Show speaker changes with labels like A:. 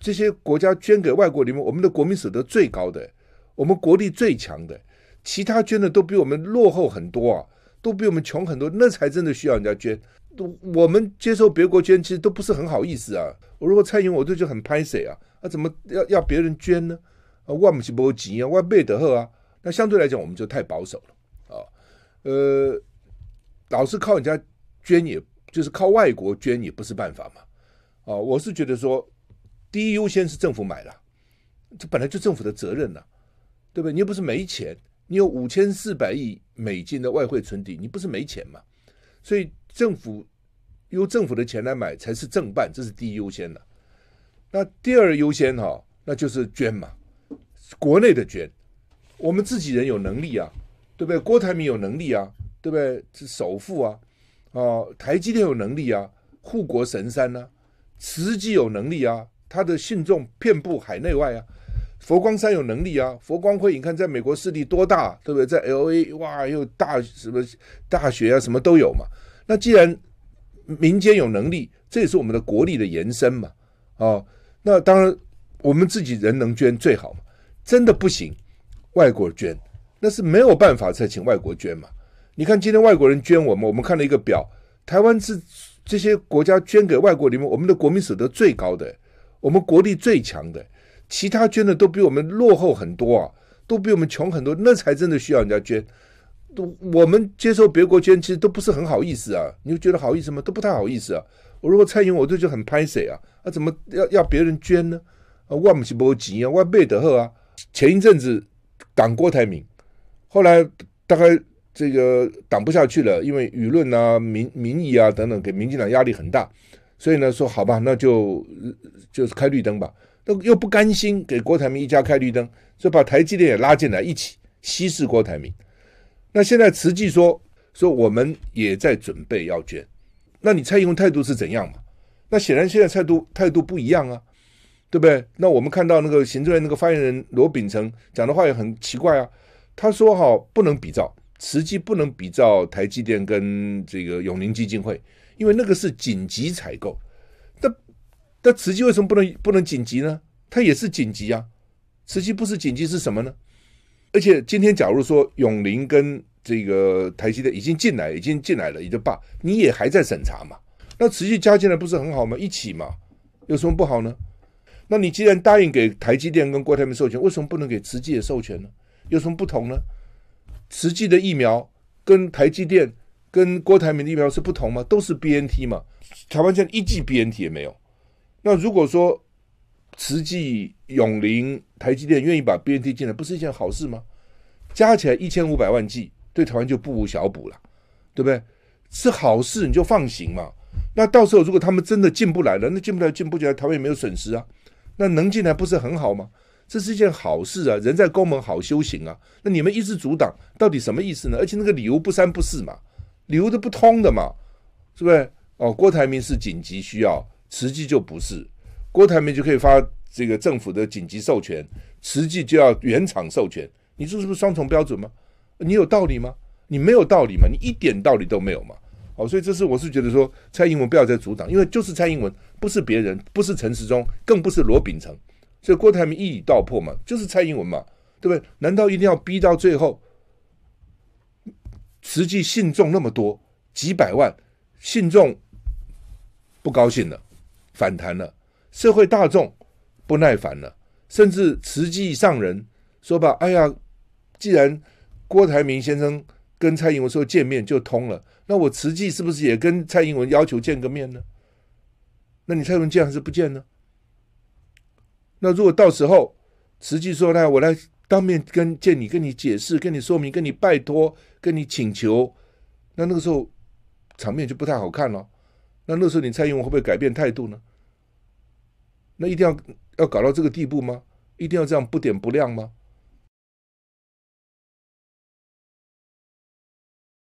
A: 这些国家捐给外国里面，我们的国民所得最高的，我们国力最强的，其他捐的都比我们落后很多啊，都比我们穷很多，那才真的需要人家捐。我们接受别国捐，其实都不是很好意思啊。我如果蔡英文，我这就很拍水啊，那怎么要要别人捐呢？啊，万不希波吉啊，万贝德赫啊，那相对来讲，我们就太保守了啊。呃，老是靠人家捐，也就是靠外国捐，也不是办法嘛。啊，我是觉得说。第一优先是政府买了，这本来就政府的责任呐，对不对？你又不是没钱，你有五千四百亿美金的外汇存底，你不是没钱嘛？所以政府由政府的钱来买才是正办，这是第一优先的。那第二优先哈，那就是捐嘛，国内的捐，我们自己人有能力啊，对不对？郭台铭有能力啊，对不对？是首富啊，哦，台积电有能力啊，护国神山呢，慈济有能力啊。他的信众遍布海内外啊，佛光山有能力啊，佛光会你看在美国势力多大，对不对？在 L A 哇，又大什么大学啊，什么都有嘛。那既然民间有能力，这也是我们的国力的延伸嘛。哦，那当然我们自己人能捐最好嘛，真的不行，外国捐那是没有办法才请外国捐嘛。你看今天外国人捐我们，我们看了一个表，台湾是这些国家捐给外国里面，我们的国民所得最高的。我们国力最强的，其他捐的都比我们落后很多啊，都比我们穷很多，那才真的需要人家捐。我我们接受别国捐，其实都不是很好意思啊。你又觉得好意思吗？都不太好意思啊。我如果蔡英文，我这就很拍谁啊？那怎么要要别人捐呢？啊，万木齐不急啊，万倍德厚啊。前一阵子党郭台铭，后来大概这个挡不下去了，因为舆论啊、民民意啊等等，给民进党压力很大。所以呢，说好吧，那就就是开绿灯吧。那又不甘心给郭台铭一家开绿灯，就把台积电也拉进来一起稀释郭台铭。那现在慈济说说我们也在准备要捐，那你蔡英文态度是怎样嘛？那显然现在态度态度不一样啊，对不对？那我们看到那个行政院那个发言人罗秉成讲的话也很奇怪啊，他说哈不能比照慈济不能比照台积电跟这个永宁基金会。因为那个是紧急采购，但但慈基为什么不能不能紧急呢？它也是紧急啊！慈基不是紧急是什么呢？而且今天假如说永林跟这个台积电已经进来，已经进来了也就罢，你也还在审查嘛。那慈基加进来不是很好吗？一起嘛，有什么不好呢？那你既然答应给台积电跟郭泰铭授权，为什么不能给慈济也授权呢？有什么不同呢？慈基的疫苗跟台积电。跟郭台铭的疫苗是不同吗？都是 B N T 嘛，台湾现在一剂 B N T 也没有。那如果说慈济、永林、台积电愿意把 B N T 进来，不是一件好事吗？加起来一千五百万剂，对台湾就不无小补了，对不对？是好事你就放行嘛。那到时候如果他们真的进不来了，那进不来进不起来，台湾也没有损失啊。那能进来不是很好吗？这是一件好事啊，人在宫门好修行啊。那你们一直阻挡，到底什么意思呢？而且那个理由不三不四嘛。流的不通的嘛，是不是？哦，郭台铭是紧急需要，实际就不是，郭台铭就可以发这个政府的紧急授权，实际就要原厂授权，你说是不是双重标准吗？你有道理吗？你没有道理嘛？你一点道理都没有嘛？哦，所以这是我是觉得说蔡英文不要再阻挡，因为就是蔡英文，不是别人，不是陈时中，更不是罗秉成，所以郭台铭一语道破嘛，就是蔡英文嘛，对不对？难道一定要逼到最后？慈际信众那么多，几百万信众不高兴了，反弹了，社会大众不耐烦了，甚至慈济上人说吧：“哎呀，既然郭台铭先生跟蔡英文说见面就通了，那我慈济是不是也跟蔡英文要求见个面呢？那你蔡英文见还是不见呢？那如果到时候慈济说呢，我来。”当面跟见你，跟你解释，跟你说明，跟你拜托，跟你请求，那那个时候场面就不太好看了。那那时候你蔡英文会不会改变态度呢？那一定要要搞到这个地步吗？一定要这样不点不亮吗？